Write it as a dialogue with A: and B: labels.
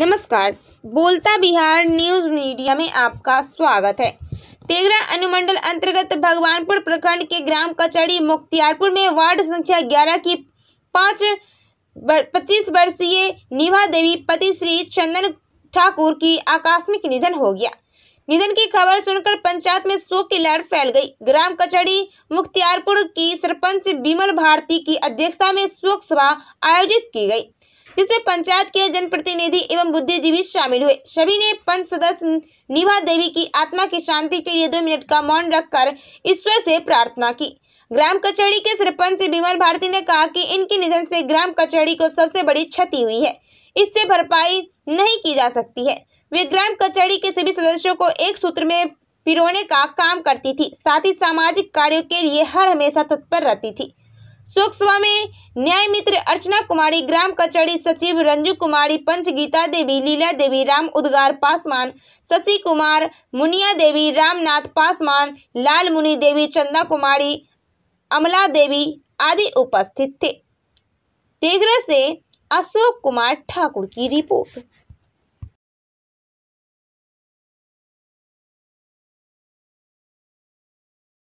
A: नमस्कार बोलता Bihar news media में आपका स्वागत है तेगरा अनुमंडल अंतर्गत भगवानपुर प्रखंड के ग्राम कचड़ी मुख्तियारपुर में वार्ड संख्या 11 की पाँच पच्चीस वर्षीय निभा देवी पति श्री चंदन ठाकुर की आकस्मिक निधन हो गया निधन की खबर सुनकर पंचायत में शोक की लहर फैल गई ग्राम कचड़ी मुख्तियारपुर की सरपंच बिमल भारती की अध्यक्षता में शोक सभा आयोजित की गई इसमें पंचायत के जनप्रतिनिधि एवं बुद्धिजीवी शामिल हुए सभी ने पंच सदस्य निभा देवी की आत्मा की शांति के लिए दो मिनट का मौन रखकर ईश्वर से प्रार्थना की ग्राम कचहरी के सरपंच विमल भारती ने कहा कि इनके निधन से ग्राम कचहरी को सबसे बड़ी क्षति हुई है इससे भरपाई नहीं की जा सकती है वे ग्राम कचहरी के सभी सदस्यों को एक सूत्र में पिरोने का काम करती थी साथ ही सामाजिक कार्यों के लिए हर हमेशा तत्पर रहती थी शोक सभा में न्याय मित्र अर्चना कुमारी ग्राम कचहरी सचिव रंजू कुमारी पंच गीता देवी लीला देवी राम उद्गार पासवान शशि कुमार मुनिया देवी रामनाथ पासवान लाल मुनि देवी चंदा कुमारी अमला देवी आदि उपस्थित थे तेघरा से अशोक कुमार ठाकुर की रिपोर्ट